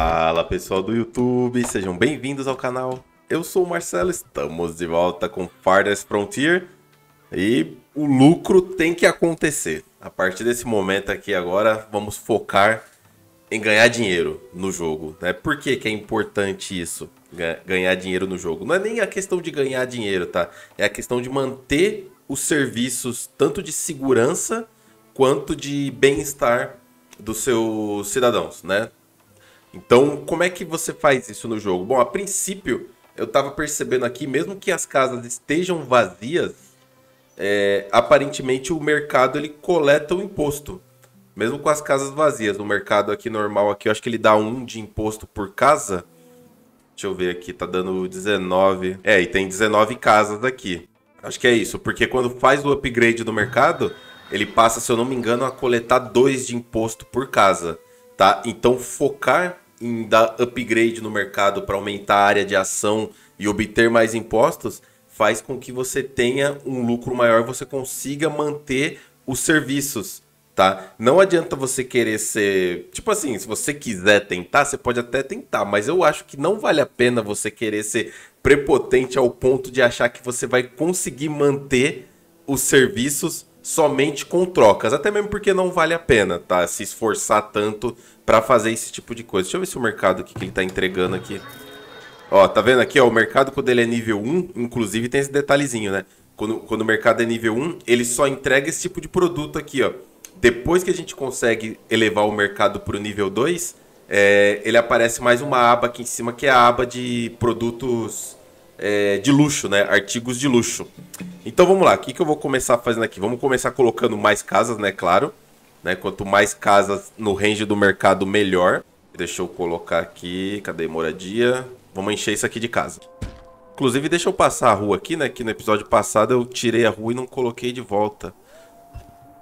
Fala pessoal do YouTube, sejam bem-vindos ao canal. Eu sou o Marcelo, estamos de volta com Farthest Frontier e o lucro tem que acontecer. A partir desse momento aqui agora, vamos focar em ganhar dinheiro no jogo. Né? Por que, que é importante isso? Ganhar dinheiro no jogo. Não é nem a questão de ganhar dinheiro, tá? É a questão de manter os serviços tanto de segurança quanto de bem-estar dos seus cidadãos, né? Então, como é que você faz isso no jogo? Bom, a princípio, eu estava percebendo aqui, mesmo que as casas estejam vazias, é, aparentemente o mercado ele coleta o imposto. Mesmo com as casas vazias, no mercado aqui normal aqui, eu acho que ele dá um de imposto por casa. Deixa eu ver aqui, tá dando 19. É, e tem 19 casas aqui. Acho que é isso, porque quando faz o upgrade do mercado, ele passa, se eu não me engano, a coletar 2 de imposto por casa. Tá? Então, focar em dar upgrade no mercado para aumentar a área de ação e obter mais impostos faz com que você tenha um lucro maior, você consiga manter os serviços, tá? Não adianta você querer ser, tipo assim, se você quiser tentar, você pode até tentar, mas eu acho que não vale a pena você querer ser prepotente ao ponto de achar que você vai conseguir manter os serviços somente com trocas, até mesmo porque não vale a pena, tá? Se esforçar tanto para fazer esse tipo de coisa. Deixa eu ver se o mercado aqui que ele tá entregando aqui. Ó, tá vendo aqui, ó, o mercado quando ele é nível 1, inclusive tem esse detalhezinho, né? Quando, quando o mercado é nível 1, ele só entrega esse tipo de produto aqui, ó. Depois que a gente consegue elevar o mercado pro nível 2, é, ele aparece mais uma aba aqui em cima, que é a aba de produtos é, de luxo, né? Artigos de luxo. Então vamos lá, o que, que eu vou começar fazendo aqui? Vamos começar colocando mais casas, né? Claro. Né? Quanto mais casas no range do mercado, melhor. Deixa eu colocar aqui. Cadê moradia? Vamos encher isso aqui de casa. Inclusive, deixa eu passar a rua aqui, né? Que no episódio passado eu tirei a rua e não coloquei de volta.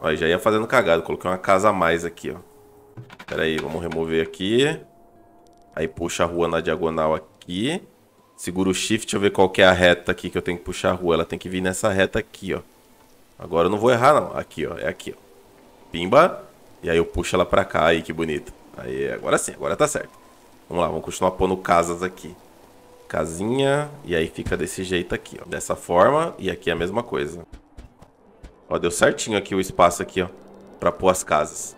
Ó, já ia fazendo cagado. Coloquei uma casa a mais aqui, ó. Pera aí, vamos remover aqui. Aí puxa a rua na diagonal aqui. Seguro o shift, deixa eu ver qual que é a reta aqui que eu tenho que puxar a rua. Ela tem que vir nessa reta aqui, ó. Agora eu não vou errar, não. Aqui, ó. É aqui, ó. Pimba. E aí eu puxo ela pra cá. Aí, que bonito. Aí, agora sim. Agora tá certo. Vamos lá, vamos continuar pondo casas aqui. Casinha. E aí fica desse jeito aqui, ó. Dessa forma. E aqui é a mesma coisa. Ó, deu certinho aqui o espaço aqui, ó. Pra pôr as casas.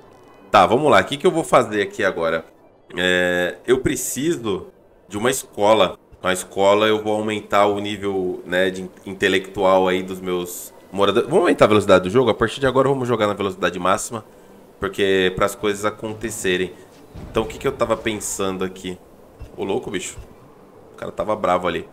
Tá, vamos lá. O que, que eu vou fazer aqui agora? É, eu preciso de uma escola na escola eu vou aumentar o nível né, de intelectual aí dos meus moradores. Vamos aumentar a velocidade do jogo? A partir de agora vamos jogar na velocidade máxima, porque é para as coisas acontecerem. Então o que, que eu tava pensando aqui? Ô louco, bicho. O cara tava bravo ali.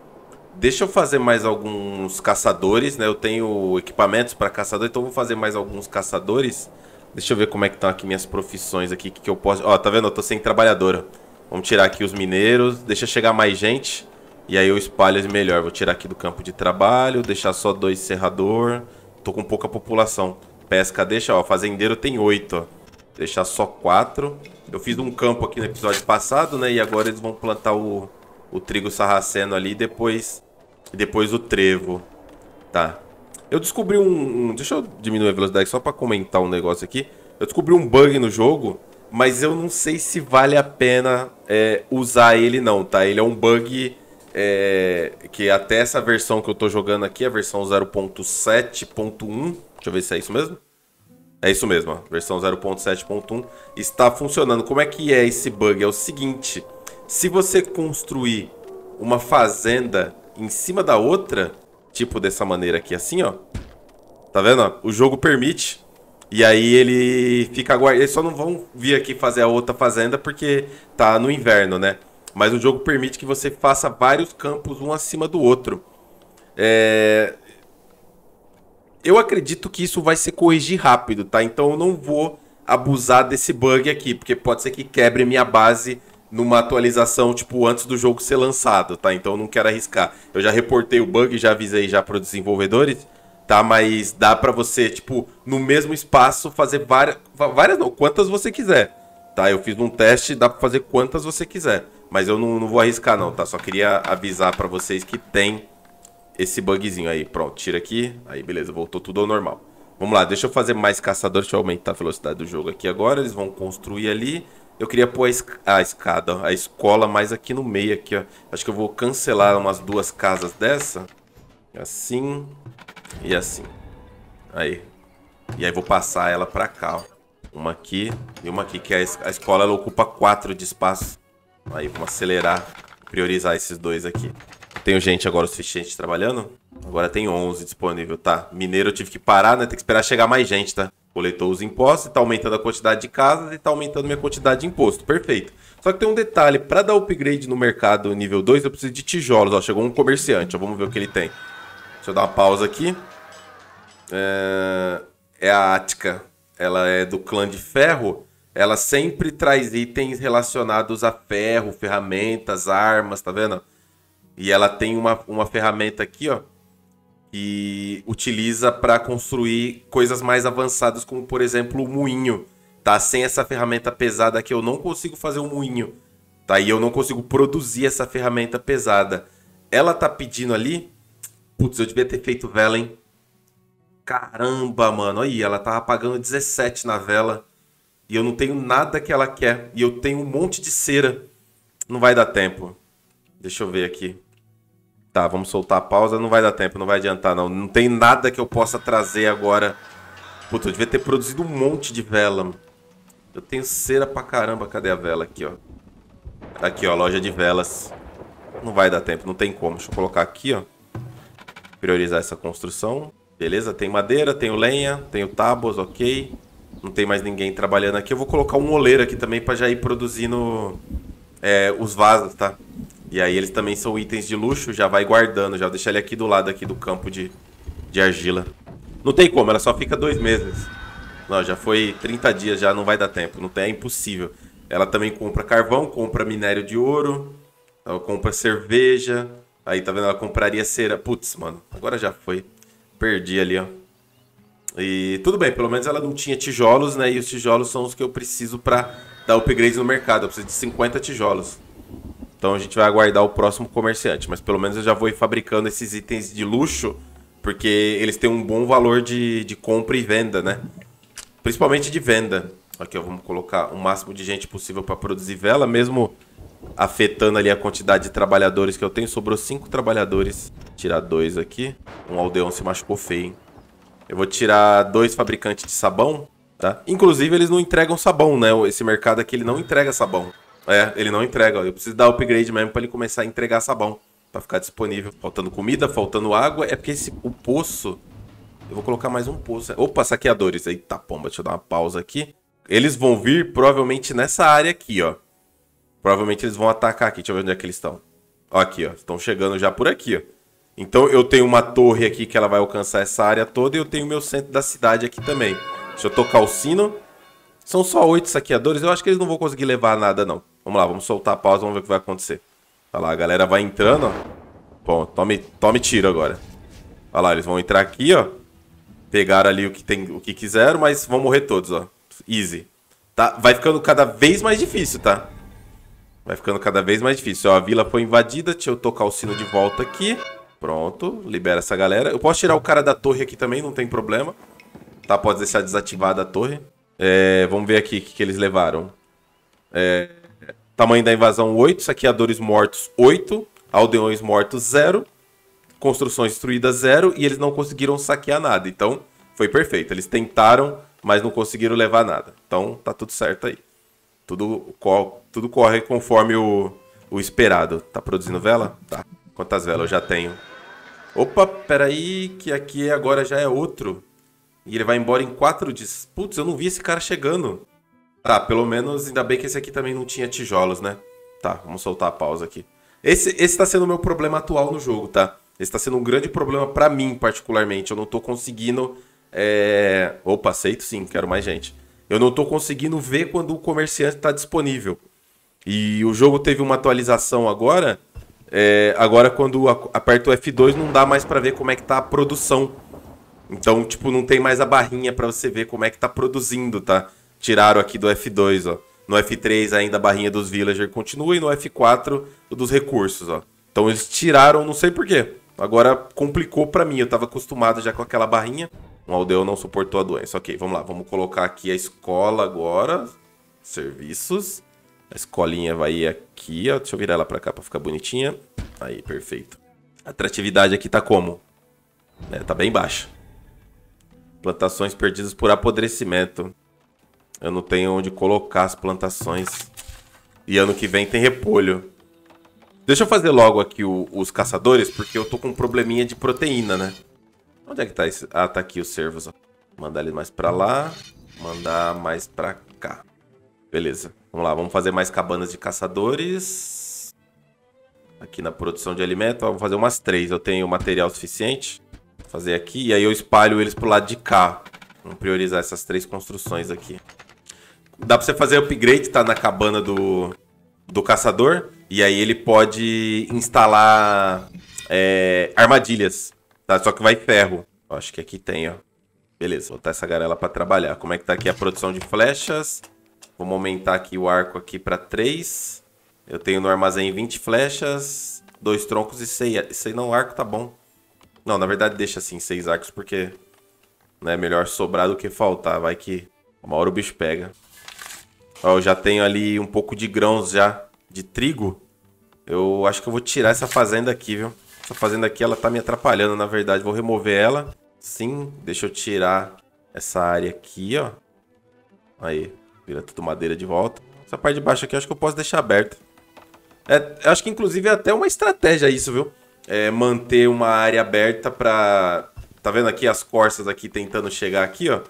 Deixa eu fazer mais alguns caçadores, né? Eu tenho equipamentos para caçador, então vou fazer mais alguns caçadores. Deixa eu ver como é que estão aqui minhas profissões aqui, que, que eu posso... Ó, tá vendo? Eu tô sem trabalhadora. Vamos tirar aqui os mineiros, deixa chegar mais gente. E aí eu espalho as melhor. Vou tirar aqui do campo de trabalho, deixar só dois serrador. Tô com pouca população. Pesca deixa, ó. Fazendeiro tem oito, ó. Deixar só quatro. Eu fiz um campo aqui no episódio passado, né? E agora eles vão plantar o, o trigo sarraceno ali e depois, depois o trevo. Tá. Eu descobri um, um... Deixa eu diminuir a velocidade só pra comentar um negócio aqui. Eu descobri um bug no jogo mas eu não sei se vale a pena é, usar ele não, tá? Ele é um bug é, que até essa versão que eu tô jogando aqui, a versão 0.7.1, deixa eu ver se é isso mesmo. É isso mesmo, ó, versão 0.7.1 está funcionando. Como é que é esse bug? É o seguinte, se você construir uma fazenda em cima da outra, tipo dessa maneira aqui, assim, ó. Tá vendo? O jogo permite. E aí ele fica guardado. Eles só não vão vir aqui fazer a outra fazenda porque tá no inverno, né? Mas o jogo permite que você faça vários campos um acima do outro. É... Eu acredito que isso vai se corrigir rápido, tá? Então eu não vou abusar desse bug aqui, porque pode ser que quebre minha base numa atualização, tipo, antes do jogo ser lançado, tá? Então eu não quero arriscar. Eu já reportei o bug, já avisei já para os desenvolvedores, tá? Mas dá para você, tipo, no mesmo espaço fazer várias, várias não, quantas você quiser Tá? Eu fiz um teste, dá para fazer quantas você quiser. Mas eu não, não vou arriscar não, tá? Só queria avisar para vocês que tem esse bugzinho aí. Pronto, tira aqui. Aí, beleza, voltou tudo ao normal. Vamos lá, deixa eu fazer mais caçador. Deixa eu aumentar a velocidade do jogo aqui agora. Eles vão construir ali. Eu queria pôr a, esc a escada, a escola mais aqui no meio aqui, ó. Acho que eu vou cancelar umas duas casas dessa. Assim e assim. Aí. E aí vou passar ela pra cá, ó. Uma aqui e uma aqui, que é a, a escola ocupa 4 de espaço. Aí vamos acelerar, priorizar esses dois aqui. Tenho gente agora o suficiente trabalhando? Agora tem 11 disponível, tá? Mineiro eu tive que parar, né? Tem que esperar chegar mais gente, tá? Coletou os impostos, tá aumentando a quantidade de casas e tá aumentando minha quantidade de imposto. Perfeito. Só que tem um detalhe, para dar upgrade no mercado nível 2, eu preciso de tijolos. Ó, chegou um comerciante, ó, vamos ver o que ele tem. Deixa eu dar uma pausa aqui. É, é a Ática ela é do clã de ferro, ela sempre traz itens relacionados a ferro, ferramentas, armas, tá vendo? E ela tem uma, uma ferramenta aqui, ó, que utiliza para construir coisas mais avançadas, como por exemplo o moinho, tá? Sem essa ferramenta pesada aqui eu não consigo fazer um moinho, tá? E eu não consigo produzir essa ferramenta pesada. Ela tá pedindo ali, putz, eu devia ter feito vela, hein? caramba, mano, aí, ela tava tá pagando 17 na vela e eu não tenho nada que ela quer e eu tenho um monte de cera. Não vai dar tempo. Deixa eu ver aqui. Tá, vamos soltar a pausa, não vai dar tempo, não vai adiantar não. Não tem nada que eu possa trazer agora. Puta, eu devia ter produzido um monte de vela. Eu tenho cera pra caramba. Cadê a vela aqui, ó? Tá aqui, ó, loja de velas. Não vai dar tempo, não tem como. Deixa eu colocar aqui, ó. Priorizar essa construção. Beleza? Tem madeira, tenho lenha, tenho tábuas, ok. Não tem mais ninguém trabalhando aqui. Eu vou colocar um oleiro aqui também para já ir produzindo é, os vasos, tá? E aí eles também são itens de luxo, já vai guardando. Já vou deixar ele aqui do lado aqui do campo de, de argila. Não tem como, ela só fica dois meses. Não, já foi 30 dias, já não vai dar tempo. Não tem, é impossível. Ela também compra carvão, compra minério de ouro, ela compra cerveja. Aí, tá vendo? Ela compraria cera. Putz, mano, agora já foi. Perdi ali, ó. E tudo bem, pelo menos ela não tinha tijolos, né? E os tijolos são os que eu preciso para dar upgrade no mercado. Eu preciso de 50 tijolos. Então a gente vai aguardar o próximo comerciante. Mas pelo menos eu já vou ir fabricando esses itens de luxo, porque eles têm um bom valor de, de compra e venda, né? Principalmente de venda. Aqui, ó, vamos colocar o máximo de gente possível para produzir vela, mesmo afetando ali a quantidade de trabalhadores que eu tenho. Sobrou cinco trabalhadores. tirar dois aqui. Um aldeão se machucou feio, hein? Eu vou tirar dois fabricantes de sabão, tá? Inclusive, eles não entregam sabão, né? Esse mercado aqui, ele não entrega sabão. É, ele não entrega. Eu preciso dar upgrade mesmo pra ele começar a entregar sabão. Pra ficar disponível. Faltando comida, faltando água. É porque esse, o poço... Eu vou colocar mais um poço. Opa, saqueadores. Eita pomba, deixa eu dar uma pausa aqui. Eles vão vir provavelmente nessa área aqui, ó. Provavelmente eles vão atacar aqui. Deixa eu ver onde é que eles estão. Ó, aqui, ó. Estão chegando já por aqui, ó. Então eu tenho uma torre aqui que ela vai alcançar essa área toda e eu tenho o meu centro da cidade aqui também. Deixa eu tocar o sino. São só oito saqueadores. Eu acho que eles não vão conseguir levar nada, não. Vamos lá, vamos soltar a pausa, vamos ver o que vai acontecer. Olha lá, a galera vai entrando, ó. Bom, tome, tome tiro agora. Olha lá, eles vão entrar aqui, ó. Pegaram ali o que, tem, o que quiseram, mas vão morrer todos, ó. Easy. Tá? Vai ficando cada vez mais difícil, tá? Vai ficando cada vez mais difícil. Ó, a vila foi invadida. Deixa eu tocar o sino de volta aqui. Pronto, libera essa galera. Eu posso tirar o cara da torre aqui também, não tem problema. Tá, pode deixar desativada a torre. É, vamos ver aqui o que, que eles levaram. É, tamanho da invasão 8, saqueadores mortos 8, aldeões mortos 0, construções destruídas 0 e eles não conseguiram saquear nada. Então, foi perfeito. Eles tentaram, mas não conseguiram levar nada. Então, tá tudo certo aí. Tudo, co tudo corre conforme o, o esperado. Tá produzindo vela? Tá. Quantas velas eu já tenho? Opa, peraí, que aqui agora já é outro. E ele vai embora em quatro dias. Putz, eu não vi esse cara chegando. Tá, pelo menos ainda bem que esse aqui também não tinha tijolos, né? Tá, vamos soltar a pausa aqui. Esse, esse tá sendo o meu problema atual no jogo, tá? Esse tá sendo um grande problema para mim, particularmente. Eu não tô conseguindo. É... Opa, aceito sim, quero mais gente. Eu não estou conseguindo ver quando o comerciante está disponível. E o jogo teve uma atualização agora. É, agora quando aperta o F2 não dá mais para ver como é que está a produção. Então, tipo, não tem mais a barrinha para você ver como é que está produzindo, tá? Tiraram aqui do F2, ó. No F3 ainda a barrinha dos villager continua e no F4 dos recursos, ó. Então eles tiraram, não sei porquê. Agora complicou para mim, eu tava acostumado já com aquela barrinha. Um aldeão não suportou a doença. Ok, vamos lá. Vamos colocar aqui a escola agora. Serviços. A escolinha vai aqui, ó. Deixa eu virar ela pra cá pra ficar bonitinha. Aí, perfeito. A atratividade aqui tá como? É, tá bem baixa. Plantações perdidas por apodrecimento. Eu não tenho onde colocar as plantações. E ano que vem tem repolho. Deixa eu fazer logo aqui o, os caçadores, porque eu tô com um probleminha de proteína, né? Onde é que tá esse? Ah, tá aqui os servos. Ó. Mandar ele mais pra lá. Mandar mais pra cá. Beleza. Vamos lá, vamos fazer mais cabanas de caçadores. Aqui na produção de alimento, ó, vou fazer umas três. Eu tenho material suficiente. Vou fazer aqui. E aí eu espalho eles pro lado de cá. Vamos priorizar essas três construções aqui. Dá pra você fazer upgrade, tá? Na cabana do, do caçador. E aí ele pode instalar é, armadilhas. Tá, só que vai ferro. acho que aqui tem, ó. Beleza, vou botar essa garela pra trabalhar. Como é que tá aqui a produção de flechas? Vamos aumentar aqui o arco aqui pra 3. Eu tenho no armazém 20 flechas, dois troncos e 6. Sei não, o arco tá bom. Não, na verdade deixa assim, 6 arcos, porque... É né, melhor sobrar do que faltar, vai que uma hora o bicho pega. Ó, eu já tenho ali um pouco de grãos já, de trigo. Eu acho que eu vou tirar essa fazenda aqui, viu? essa fazendo aqui, ela tá me atrapalhando, na verdade. Vou remover ela. Sim, deixa eu tirar essa área aqui, ó. Aí, vira tudo madeira de volta. Essa parte de baixo aqui acho que eu posso deixar aberta. É, acho que inclusive é até uma estratégia isso, viu? É manter uma área aberta pra... Tá vendo aqui as corças aqui tentando chegar aqui, ó?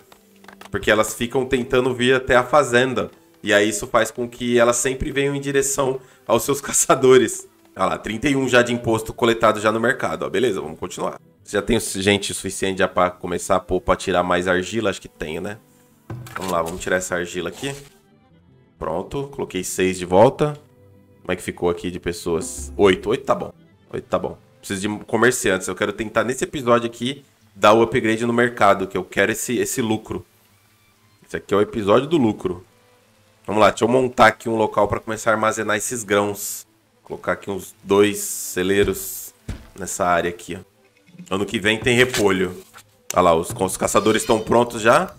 Porque elas ficam tentando vir até a fazenda. E aí isso faz com que elas sempre venham em direção aos seus caçadores. Olha lá, 31 já de imposto coletado já no mercado. Ó, beleza, vamos continuar. Já tem gente suficiente já para começar a pôr tirar mais argila? Acho que tenho, né? Vamos lá, vamos tirar essa argila aqui. Pronto, coloquei 6 de volta. Como é que ficou aqui de pessoas? 8, 8 tá bom. 8 tá bom. Preciso de comerciantes. Eu quero tentar nesse episódio aqui dar o upgrade no mercado, que eu quero esse, esse lucro. Esse aqui é o episódio do lucro. Vamos lá, deixa eu montar aqui um local para começar a armazenar esses grãos. Colocar aqui uns dois celeiros nessa área aqui, ó. Ano que vem tem repolho. Olha lá, os, os caçadores estão prontos já.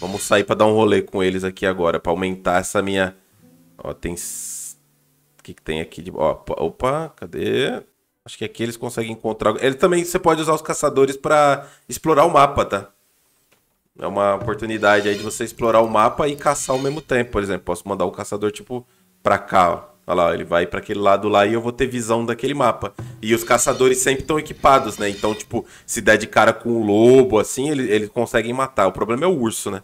Vamos sair para dar um rolê com eles aqui agora, para aumentar essa minha... Ó, tem... O que, que tem aqui de... Ó, opa, cadê? Acho que aqui eles conseguem encontrar. Ele também você pode usar os caçadores para explorar o mapa, tá? É uma oportunidade aí de você explorar o mapa e caçar ao mesmo tempo, por exemplo. Posso mandar o caçador tipo para cá, ó. Olha lá, ele vai para aquele lado lá e eu vou ter visão daquele mapa. E os caçadores sempre estão equipados, né? Então, tipo, se der de cara com o lobo, assim, eles ele conseguem matar. O problema é o urso, né?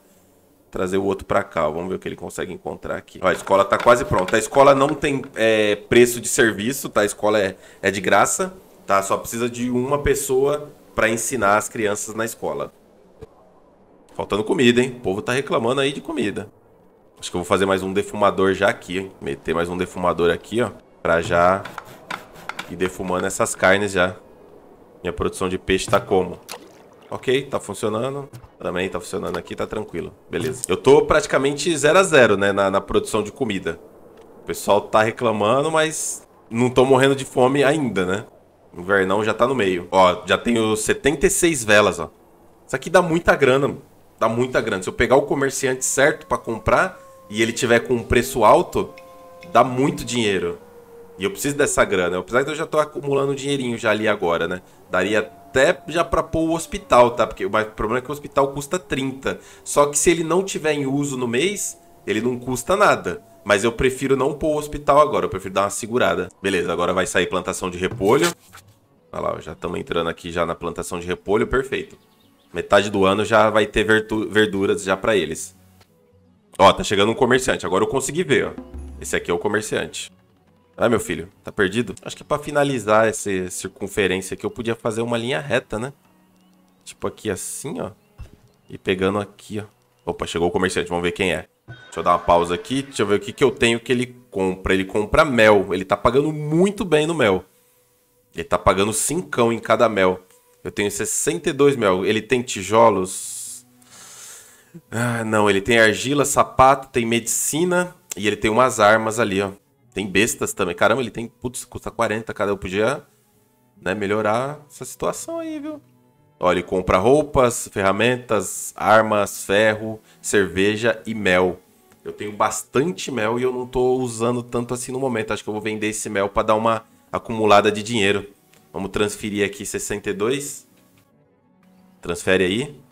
Trazer o outro pra cá. Vamos ver o que ele consegue encontrar aqui. Ó, a escola tá quase pronta. A escola não tem é, preço de serviço, tá? A escola é, é de graça, tá? Só precisa de uma pessoa para ensinar as crianças na escola. Faltando comida, hein? O povo tá reclamando aí de comida. Acho que eu vou fazer mais um defumador já aqui, hein? Meter mais um defumador aqui, ó. Pra já ir defumando essas carnes já. Minha produção de peixe tá como? Ok, tá funcionando. Também tá funcionando aqui, tá tranquilo. Beleza. Eu tô praticamente 0 a 0 né? Na, na produção de comida. O pessoal tá reclamando, mas não tô morrendo de fome ainda, né? O invernão já tá no meio. Ó, já tenho 76 velas, ó. Isso aqui dá muita grana, mano. Dá muita grana. Se eu pegar o comerciante certo pra comprar, e ele tiver com um preço alto, dá muito dinheiro. E eu preciso dessa grana. Apesar que eu já tô acumulando dinheirinho já ali agora, né? Daria até já pra pôr o hospital, tá? Porque o problema é que o hospital custa 30. Só que se ele não tiver em uso no mês, ele não custa nada. Mas eu prefiro não pôr o hospital agora, eu prefiro dar uma segurada. Beleza, agora vai sair plantação de repolho. Olha lá, já estamos entrando aqui já na plantação de repolho, perfeito. Metade do ano já vai ter verduras já para eles. Ó, tá chegando um comerciante. Agora eu consegui ver, ó. Esse aqui é o comerciante. Ah, meu filho, tá perdido? Acho que pra finalizar essa circunferência aqui, eu podia fazer uma linha reta, né? Tipo aqui assim, ó. E pegando aqui, ó. Opa, chegou o comerciante, vamos ver quem é. Deixa eu dar uma pausa aqui, deixa eu ver o que, que eu tenho que ele compra. Ele compra mel, ele tá pagando muito bem no mel. Ele tá pagando cão em cada mel. Eu tenho 62 mel. Ele tem tijolos? Ah, não, ele tem argila, sapato, tem medicina e ele tem umas armas ali, ó. Tem bestas também. Caramba, ele tem. Putz, custa 40 cada. Eu podia né, melhorar essa situação aí, viu? Ó, ele compra roupas, ferramentas, armas, ferro, cerveja e mel. Eu tenho bastante mel e eu não tô usando tanto assim no momento. Acho que eu vou vender esse mel para dar uma acumulada de dinheiro. Vamos transferir aqui 62. Transfere aí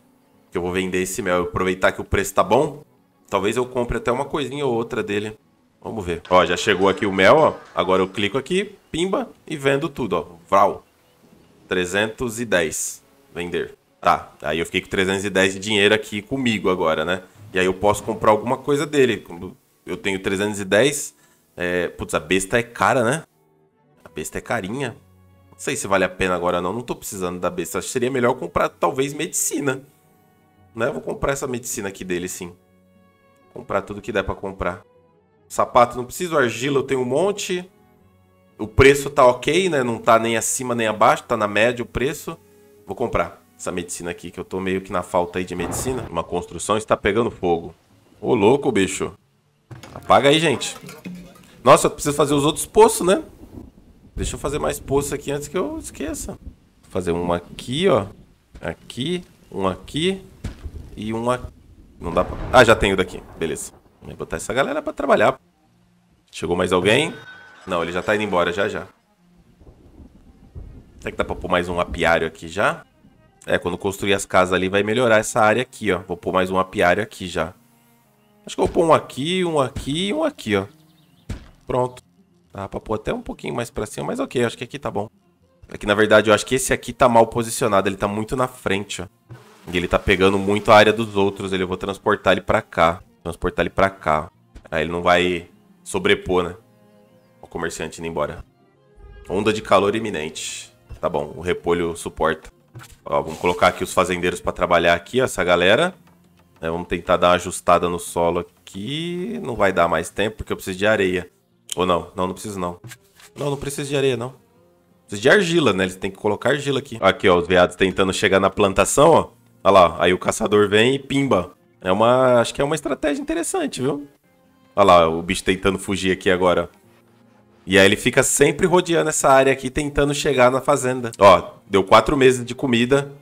que eu vou vender esse mel. aproveitar que o preço tá bom, talvez eu compre até uma coisinha ou outra dele. Vamos ver. Ó, já chegou aqui o mel, ó. Agora eu clico aqui, pimba e vendo tudo, ó. Vral. 310. Vender. Tá, aí eu fiquei com 310 de dinheiro aqui comigo agora, né? E aí eu posso comprar alguma coisa dele. eu tenho 310, é... putz, a besta é cara, né? A besta é carinha. Não sei se vale a pena agora não, não tô precisando da besta. Acho que seria melhor comprar talvez medicina. Né? vou comprar essa medicina aqui dele, sim. Comprar tudo que der para comprar. Sapato não preciso, argila eu tenho um monte. O preço tá ok, né? Não tá nem acima nem abaixo, tá na média o preço. Vou comprar essa medicina aqui, que eu tô meio que na falta aí de medicina. Uma construção está pegando fogo. Ô, louco, bicho. Apaga aí, gente. Nossa, eu preciso fazer os outros poços, né? Deixa eu fazer mais poços aqui antes que eu esqueça. Vou fazer um aqui, ó. Aqui, um aqui e um aqui. Não dá pra... Ah, já tenho daqui. Beleza. Vou botar essa galera pra trabalhar. Chegou mais alguém? Não, ele já tá indo embora, já, já. Será que dá pra pôr mais um apiário aqui já? É, quando construir as casas ali vai melhorar essa área aqui, ó. Vou pôr mais um apiário aqui já. Acho que eu vou pôr um aqui, um aqui e um aqui, ó. Pronto. Dá pra pôr até um pouquinho mais pra cima, mas ok, acho que aqui tá bom. Aqui, é na verdade, eu acho que esse aqui tá mal posicionado. Ele tá muito na frente, ó. E ele tá pegando muito a área dos outros. Ele, eu vou transportar ele pra cá. Transportar ele pra cá. Aí ele não vai sobrepor, né? O comerciante indo embora. Onda de calor iminente. Tá bom, o repolho suporta. Ó, vamos colocar aqui os fazendeiros pra trabalhar aqui, ó, essa galera. É, vamos tentar dar uma ajustada no solo aqui. Não vai dar mais tempo, porque eu preciso de areia. Ou não? Não, não preciso não. Não, não preciso de areia, não. Preciso de argila, né? Eles têm que colocar argila aqui. Aqui, ó, os veados tentando chegar na plantação, ó. Olha lá, aí o caçador vem e pimba. É uma. Acho que é uma estratégia interessante, viu? Olha lá, o bicho tentando fugir aqui agora. E aí ele fica sempre rodeando essa área aqui, tentando chegar na fazenda. Ó, deu quatro meses de comida,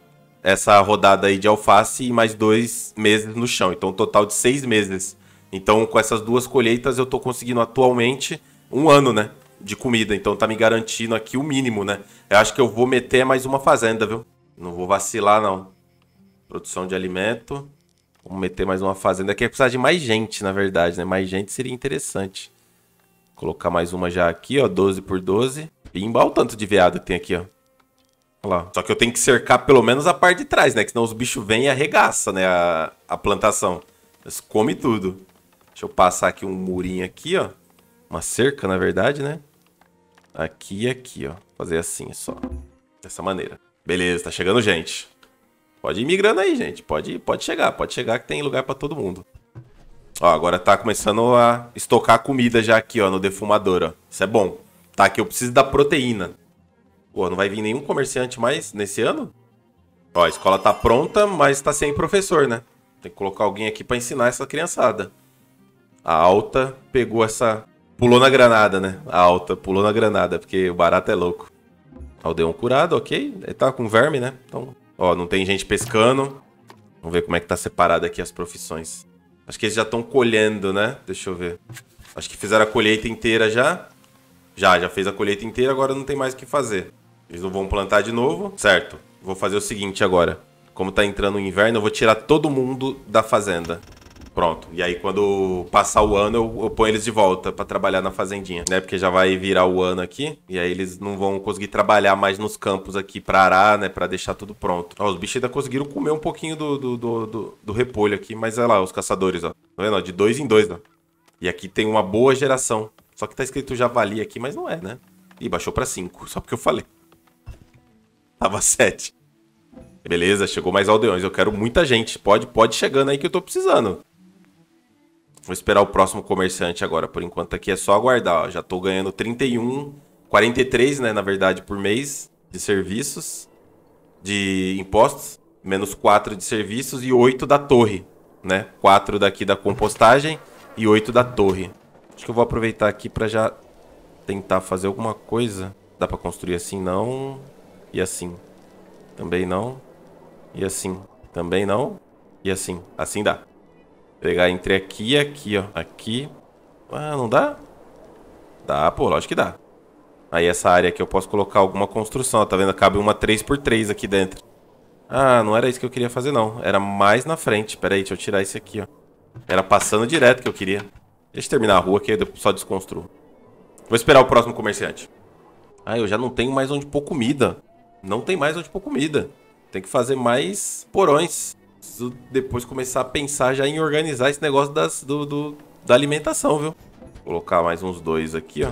essa rodada aí de alface e mais dois meses no chão. Então, um total de seis meses. Então, com essas duas colheitas, eu tô conseguindo atualmente um ano, né? De comida. Então, tá me garantindo aqui o mínimo, né? Eu acho que eu vou meter mais uma fazenda, viu? Não vou vacilar, não. Produção de alimento. Vamos meter mais uma fazenda aqui. É precisar de mais gente, na verdade, né? Mais gente seria interessante. Colocar mais uma já aqui, ó. 12 por 12. Pimba, olha o tanto de veado que tem aqui, ó. Olha lá. Só que eu tenho que cercar pelo menos a parte de trás, né? Que senão os bichos vêm e arregaçam, né? A, a plantação. Eles comem tudo. Deixa eu passar aqui um murinho aqui, ó. Uma cerca, na verdade, né? Aqui e aqui, ó. Fazer assim, só. Dessa maneira. Beleza, tá chegando gente. Pode ir migrando aí, gente. Pode, pode chegar, pode chegar que tem lugar para todo mundo. Ó, agora tá começando a estocar comida já aqui, ó, no defumador, ó. Isso é bom. Tá, que eu preciso da proteína. Pô, não vai vir nenhum comerciante mais nesse ano? Ó, a escola tá pronta, mas tá sem professor, né? Tem que colocar alguém aqui para ensinar essa criançada. A alta pegou essa... Pulou na granada, né? A alta pulou na granada, porque o barato é louco. Aldeão curado, ok. Ele tá com verme, né? Então Ó, não tem gente pescando. Vamos ver como é que tá separado aqui as profissões. Acho que eles já estão colhendo, né? Deixa eu ver. Acho que fizeram a colheita inteira já. Já, já fez a colheita inteira, agora não tem mais o que fazer. Eles não vão plantar de novo. Certo. Vou fazer o seguinte agora. Como tá entrando o inverno, eu vou tirar todo mundo da fazenda. Pronto. E aí, quando passar o ano, eu, eu ponho eles de volta para trabalhar na fazendinha, né? Porque já vai virar o ano aqui. E aí, eles não vão conseguir trabalhar mais nos campos aqui pra arar, né? Pra deixar tudo pronto. Ó, os bichos ainda conseguiram comer um pouquinho do, do, do, do, do repolho aqui. Mas olha lá, os caçadores, ó. Tá vendo? De dois em dois, ó. E aqui tem uma boa geração. Só que tá escrito javali aqui, mas não é, né? Ih, baixou pra cinco só porque eu falei. Tava sete Beleza, chegou mais aldeões. Eu quero muita gente. Pode, pode chegando aí que eu tô precisando. Vou esperar o próximo comerciante agora. Por enquanto aqui é só aguardar. Ó. Já estou ganhando 31, 43, né, na verdade, por mês de serviços, de impostos, menos 4 de serviços e 8 da torre, né? 4 daqui da compostagem e 8 da torre. Acho que eu vou aproveitar aqui para já tentar fazer alguma coisa. Dá para construir assim não e assim. Também não. E assim. Também não. E assim. Assim dá. Pegar entre aqui e aqui, ó. Aqui. Ah, não dá? Dá, pô, lógico que dá. Aí essa área aqui eu posso colocar alguma construção, ó, tá vendo? Cabe uma 3x3 aqui dentro. Ah, não era isso que eu queria fazer, não. Era mais na frente. Pera aí, deixa eu tirar esse aqui, ó. Era passando direto que eu queria. Deixa eu terminar a rua aqui, eu só desconstruo. Vou esperar o próximo comerciante. Ah, eu já não tenho mais onde pôr comida. Não tem mais onde pôr comida. Tem que fazer mais porões. Preciso depois começar a pensar já em organizar esse negócio das, do, do da alimentação, viu? Vou colocar mais uns dois aqui, ó.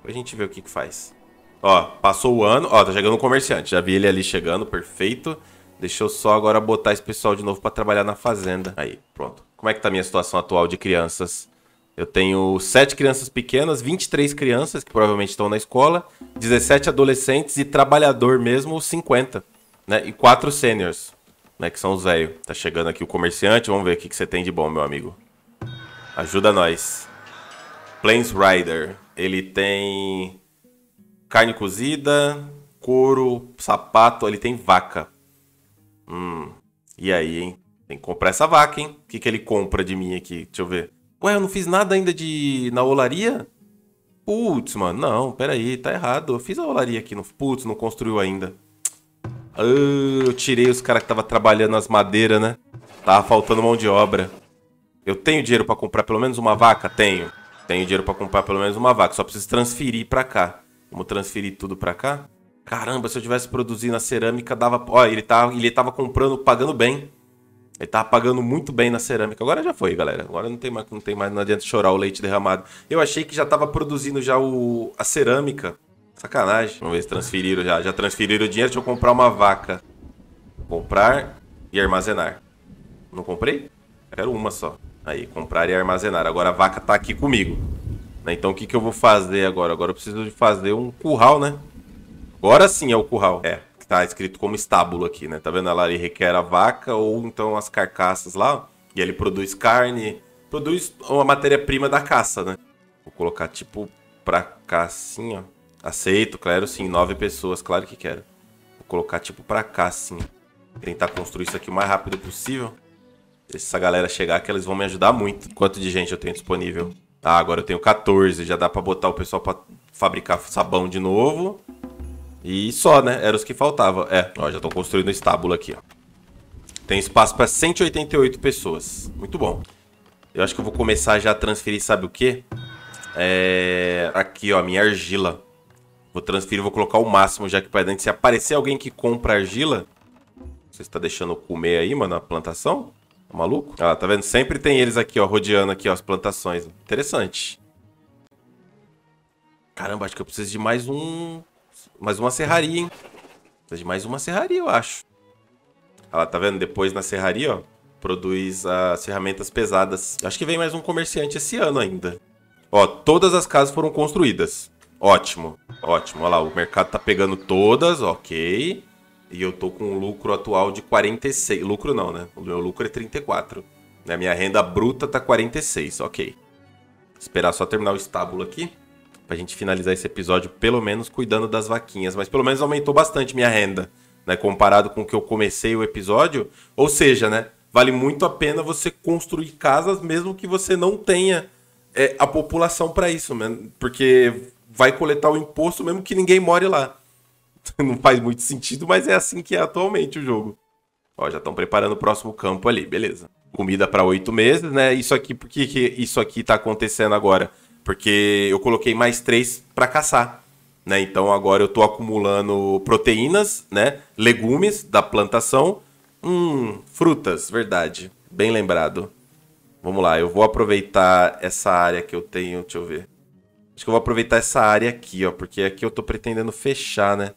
Pra gente ver o que que faz. Ó, passou o ano. Ó, tá chegando um comerciante. Já vi ele ali chegando, perfeito. Deixa eu só agora botar esse pessoal de novo pra trabalhar na fazenda. Aí, pronto. Como é que tá a minha situação atual de crianças? Eu tenho 7 crianças pequenas, 23 crianças que provavelmente estão na escola, 17 adolescentes e trabalhador mesmo, 50. Né? E 4 seniors né? Que são os velhos. Tá chegando aqui o comerciante, vamos ver o que, que você tem de bom, meu amigo. Ajuda nós. Plains Rider. Ele tem carne cozida, couro, sapato, ele tem vaca. Hum. E aí, hein? Tem que comprar essa vaca, hein? O que, que ele compra de mim aqui? Deixa eu ver. Ué, eu não fiz nada ainda de. na olaria? Putz, mano, não, peraí, tá errado. Eu fiz a olaria aqui. No... Putz, não construiu ainda. Ah, eu tirei os caras que tava trabalhando as madeiras, né? Tava faltando mão de obra. Eu tenho dinheiro para comprar pelo menos uma vaca? Tenho. Tenho dinheiro para comprar pelo menos uma vaca. Só preciso transferir para cá. Vamos transferir tudo para cá? Caramba, se eu tivesse produzindo a cerâmica, dava. Ó, ele tava, tá, ele tava comprando, pagando bem. Ele tava pagando muito bem na cerâmica. Agora já foi, galera. Agora não tem mais, não tem mais, não adianta chorar o leite derramado. Eu achei que já tava produzindo já o, a cerâmica Sacanagem. Vamos ver se transferiram já. Já transferiram o dinheiro. Deixa eu comprar uma vaca. Comprar e armazenar. Não comprei? Quero uma só. Aí, comprar e armazenar. Agora a vaca tá aqui comigo. Né? Então o que, que eu vou fazer agora? Agora eu preciso de fazer um curral, né? Agora sim é o curral. É, tá escrito como estábulo aqui, né? Tá vendo? Ela ali requer a vaca ou então as carcaças lá. E ele produz carne. Produz uma matéria-prima da caça, né? Vou colocar tipo pra cá assim, ó. Aceito, claro sim, nove pessoas, claro que quero. Vou colocar tipo pra cá, sim. Tentar construir isso aqui o mais rápido possível. Se essa galera chegar aqui, eles vão me ajudar muito. Quanto de gente eu tenho disponível? Ah, agora eu tenho 14, já dá pra botar o pessoal pra fabricar sabão de novo. E só, né? Era os que faltavam. É, ó, já estão construindo o estábulo aqui, ó. Tem espaço pra 188 pessoas. Muito bom. Eu acho que eu vou começar já a transferir, sabe o quê? É... Aqui, ó, minha argila. Vou transferir, vou colocar o máximo já que para dentro. Se aparecer alguém que compra argila, você está deixando comer aí, mano, a plantação? Tá maluco? Ah, tá vendo? Sempre tem eles aqui, ó, rodeando aqui, ó, as plantações. Interessante. Caramba, acho que eu preciso de mais um... Mais uma serraria, hein? Preciso de mais uma serraria, eu acho. Ah lá, tá vendo? Depois na serraria, ó, produz as ferramentas pesadas. Acho que vem mais um comerciante esse ano ainda. Ó, todas as casas foram construídas. Ótimo. Ótimo, olha lá, o mercado tá pegando todas, ok. E eu tô com um lucro atual de 46. Lucro não, né? O meu lucro é 34. Né? Minha renda bruta tá 46, ok. Esperar só terminar o estábulo aqui. Pra gente finalizar esse episódio, pelo menos cuidando das vaquinhas. Mas pelo menos aumentou bastante minha renda, né? Comparado com o que eu comecei o episódio. Ou seja, né? Vale muito a pena você construir casas, mesmo que você não tenha é, a população para isso, né Porque vai coletar o imposto mesmo que ninguém more lá. Não faz muito sentido, mas é assim que é atualmente o jogo. Ó, já estão preparando o próximo campo ali, beleza. Comida para oito meses, né? Isso aqui, por que, isso aqui tá acontecendo agora? Porque eu coloquei mais três para caçar, né? Então agora eu tô acumulando proteínas, né? Legumes da plantação. Hum, frutas, verdade. Bem lembrado. Vamos lá, eu vou aproveitar essa área que eu tenho, deixa eu ver. Acho que eu vou aproveitar essa área aqui, ó. Porque aqui eu tô pretendendo fechar, né?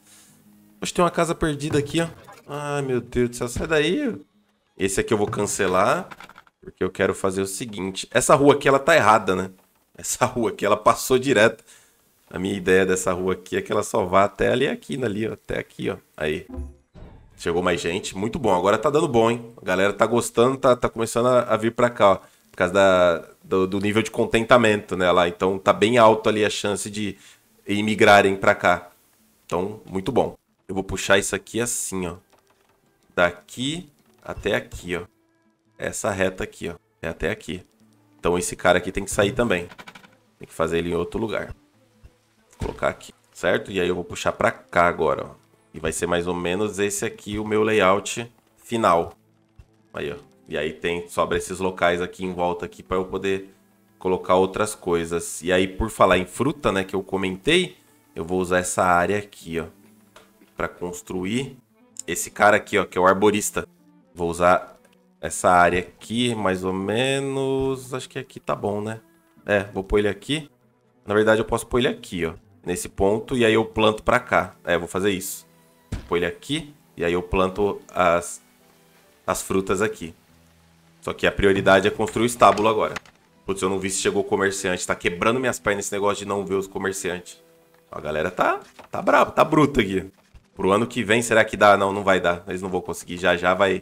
Acho que tem uma casa perdida aqui, ó. Ai, meu Deus do céu. Sai daí. Esse aqui eu vou cancelar. Porque eu quero fazer o seguinte. Essa rua aqui, ela tá errada, né? Essa rua aqui, ela passou direto. A minha ideia dessa rua aqui é que ela só vá até ali, aqui, ali, ó. Até aqui, ó. Aí. Chegou mais gente. Muito bom. Agora tá dando bom, hein? A galera tá gostando, tá, tá começando a, a vir pra cá, ó. Por causa da, do, do, nível de contentamento, né? Lá. Então tá bem alto ali a chance de imigrarem para cá. Então, muito bom. Eu vou puxar isso aqui assim, ó. Daqui até aqui, ó. Essa reta aqui, ó. É até aqui. Então esse cara aqui tem que sair também. Tem que fazer ele em outro lugar. Vou colocar aqui, certo? E aí eu vou puxar para cá agora, ó. E vai ser mais ou menos esse aqui o meu layout final. Aí, ó. E aí tem sobra esses locais aqui em volta aqui para eu poder colocar outras coisas. E aí por falar em fruta, né, que eu comentei, eu vou usar essa área aqui, ó, para construir esse cara aqui, ó, que é o arborista. Vou usar essa área aqui, mais ou menos, acho que aqui tá bom, né? É, vou pôr ele aqui. Na verdade, eu posso pôr ele aqui, ó, nesse ponto e aí eu planto para cá. É, vou fazer isso. Vou pôr ele aqui e aí eu planto as as frutas aqui. Só que a prioridade é construir o estábulo agora. Putz, eu não vi se chegou o comerciante. Tá quebrando minhas pernas esse negócio de não ver os comerciantes. A galera tá, tá brava, tá bruta aqui. Pro ano que vem, será que dá? Não, não vai dar. Eles não vão conseguir. Já, já vai,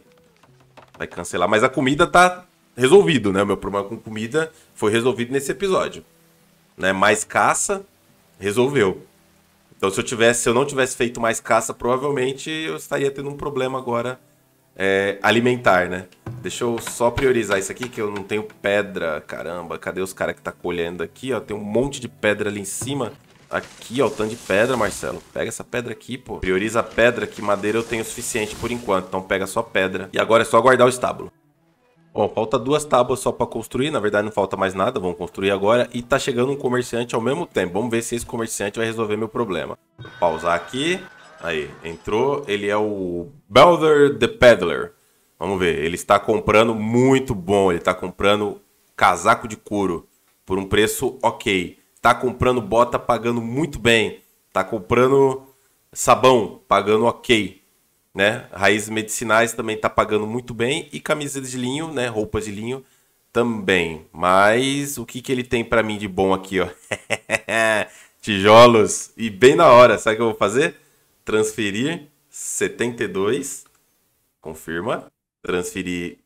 vai cancelar. Mas a comida tá resolvido, né? O meu problema com comida foi resolvido nesse episódio. Né? Mais caça, resolveu. Então, se eu, tivesse, se eu não tivesse feito mais caça, provavelmente eu estaria tendo um problema agora é, alimentar, né? Deixa eu só priorizar isso aqui, que eu não tenho pedra. Caramba, cadê os caras que tá colhendo aqui, ó? Tem um monte de pedra ali em cima. Aqui, ó, o tanto de pedra, Marcelo. Pega essa pedra aqui, pô. Prioriza a pedra, que madeira eu tenho o suficiente por enquanto. Então pega só pedra. E agora é só guardar o estábulo. Bom, falta duas tábuas só para construir, na verdade não falta mais nada, vamos construir agora. E tá chegando um comerciante ao mesmo tempo, vamos ver se esse comerciante vai resolver meu problema. Vou pausar aqui, Aí, entrou. Ele é o Belder the Peddler. Vamos ver. Ele está comprando muito bom. Ele está comprando casaco de couro por um preço ok. Está comprando bota pagando muito bem. Está comprando sabão pagando ok. Né? Raízes medicinais também está pagando muito bem. E camisetas de linho, né? roupas de linho também. Mas o que, que ele tem para mim de bom aqui? ó Tijolos. E bem na hora. Sabe o que eu vou fazer? transferir 72. Confirma. Transferir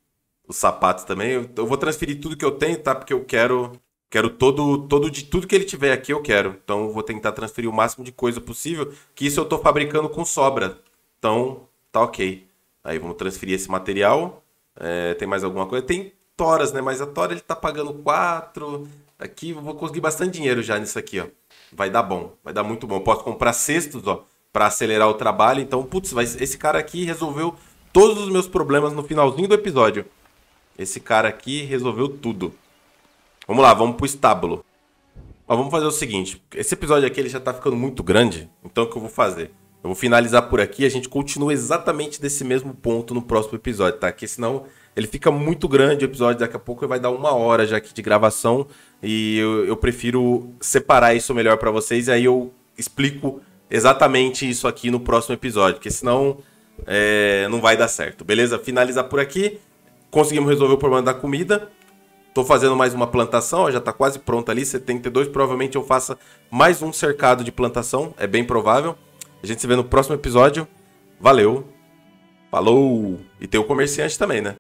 os sapatos também. Eu, vou transferir tudo que eu tenho, tá? Porque eu quero quero todo todo de tudo que ele tiver aqui eu quero. Então eu vou tentar transferir o máximo de coisa possível, que isso eu estou fabricando com sobra. Então, tá OK. Aí vamos transferir esse material. É, tem mais alguma coisa? Tem toras, né? Mas a tora ele tá pagando 4. Aqui eu vou conseguir bastante dinheiro já nisso aqui, ó. Vai dar bom, vai dar muito bom. Eu posso comprar cestos, ó para acelerar o trabalho. Então, putz, esse cara aqui resolveu todos os meus problemas no finalzinho do episódio. Esse cara aqui resolveu tudo. Vamos lá, vamos pro estábulo. vamos fazer o seguinte. Esse episódio aqui ele já tá ficando muito grande. Então, o que eu vou fazer? Eu vou finalizar por aqui. A gente continua exatamente desse mesmo ponto no próximo episódio, tá? Que senão ele fica muito grande o episódio. Daqui a pouco vai dar uma hora já aqui de gravação. E eu, eu prefiro separar isso melhor para vocês. E aí eu explico exatamente isso aqui no próximo episódio, porque senão é, não vai dar certo. Beleza? Finalizar por aqui. Conseguimos resolver o problema da comida. Tô fazendo mais uma plantação, ó, já tá quase pronta ali, 72. Provavelmente eu faça mais um cercado de plantação, é bem provável. A gente se vê no próximo episódio. Valeu, falou! E tem o comerciante também, né?